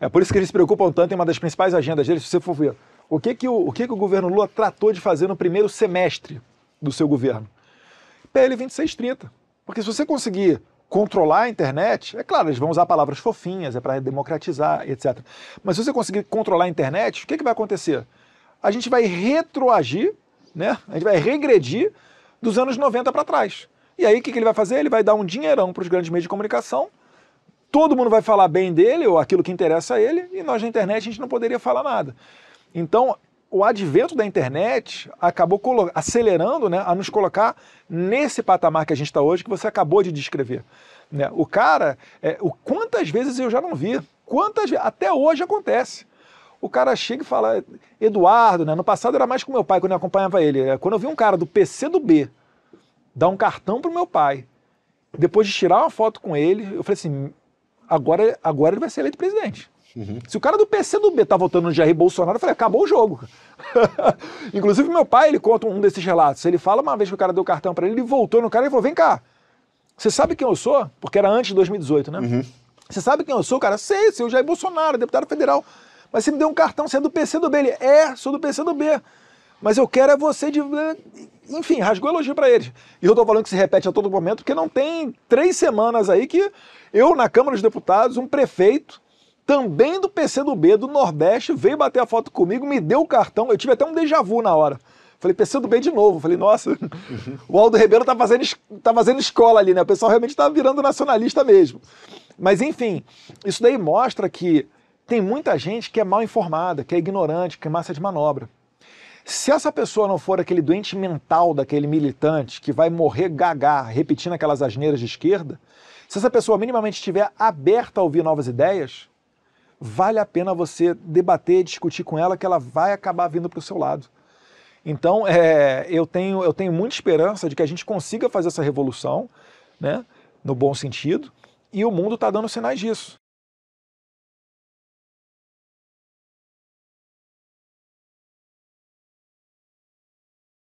É por isso que eles se preocupam tanto em uma das principais agendas deles, se você for ver. O que que o, o, que que o governo Lula tratou de fazer no primeiro semestre do seu governo? PL 2630. Porque se você conseguir controlar a internet, é claro, eles vão usar palavras fofinhas, é para democratizar, etc. Mas se você conseguir controlar a internet, o que, que vai acontecer? A gente vai retroagir, né? a gente vai regredir dos anos 90 para trás. E aí o que, que ele vai fazer? Ele vai dar um dinheirão para os grandes meios de comunicação todo mundo vai falar bem dele ou aquilo que interessa a ele, e nós na internet a gente não poderia falar nada. Então, o advento da internet acabou acelerando né, a nos colocar nesse patamar que a gente está hoje, que você acabou de descrever. Né? O cara, é, o, quantas vezes eu já não vi, quantas até hoje acontece. O cara chega e fala, Eduardo, né, no passado era mais com meu pai, quando eu acompanhava ele. É, quando eu vi um cara do PC do B dar um cartão para o meu pai, depois de tirar uma foto com ele, eu falei assim, agora, agora ele vai ser eleito presidente. Uhum. Se o cara do PC do B tá votando no Jair Bolsonaro, eu falei, acabou o jogo. Inclusive, meu pai, ele conta um desses relatos. Ele fala uma vez que o cara deu cartão para ele, ele voltou no cara e falou, vem cá, você sabe quem eu sou? Porque era antes de 2018, né? Uhum. Você sabe quem eu sou, cara? Sei, o Jair Bolsonaro, deputado federal. Mas você me deu um cartão, você é do B Ele, é, sou do PC do B mas eu quero é você de. Né, enfim, rasgou elogio para eles. E eu tô falando que se repete a todo momento, porque não tem três semanas aí que eu, na Câmara dos Deputados, um prefeito, também do PCdoB do Nordeste, veio bater a foto comigo, me deu o cartão. Eu tive até um déjà vu na hora. Falei, PCdoB de novo. Falei, nossa, o Aldo Rebelo tá fazendo, tá fazendo escola ali, né? O pessoal realmente tá virando nacionalista mesmo. Mas, enfim, isso daí mostra que tem muita gente que é mal informada, que é ignorante, que é massa de manobra. Se essa pessoa não for aquele doente mental daquele militante que vai morrer gagar repetindo aquelas asneiras de esquerda, se essa pessoa minimamente estiver aberta a ouvir novas ideias, vale a pena você debater, discutir com ela, que ela vai acabar vindo para o seu lado. Então, é, eu, tenho, eu tenho muita esperança de que a gente consiga fazer essa revolução, né, no bom sentido, e o mundo está dando sinais disso.